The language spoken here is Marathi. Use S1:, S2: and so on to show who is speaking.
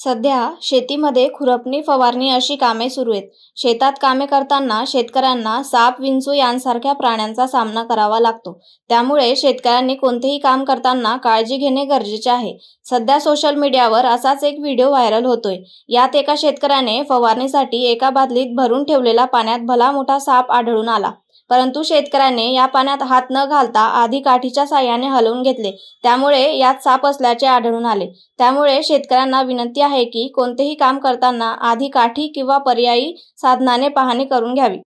S1: सध्या शेतीमध्ये खुरपणी फवारणी अशी कामे सुरू आहेत शेतात कामे करताना शेतकऱ्यांना साप विंचू यांसारख्या प्राण्यांचा सामना करावा लागतो त्यामुळे शेतकऱ्यांनी कोणतेही काम करताना काळजी घेणे गरजेचे आहे सध्या सोशल मीडियावर असाच एक व्हिडिओ व्हायरल होतोय यात एका शेतकऱ्याने फवारणीसाठी एका बादलीत भरून ठेवलेला पाण्यात भला मोठा साप आढळून आला परंतु शेतकऱ्याने या पाण्यात हात न घालता आधी काठीच्या साह्याने हलवून घेतले त्यामुळे यात साप असल्याचे आढळून आले त्यामुळे शेतकऱ्यांना विनंती आहे की कोणतेही काम करताना आधी काठी किंवा पर्यायी साधनाने पाहणी करून घ्यावी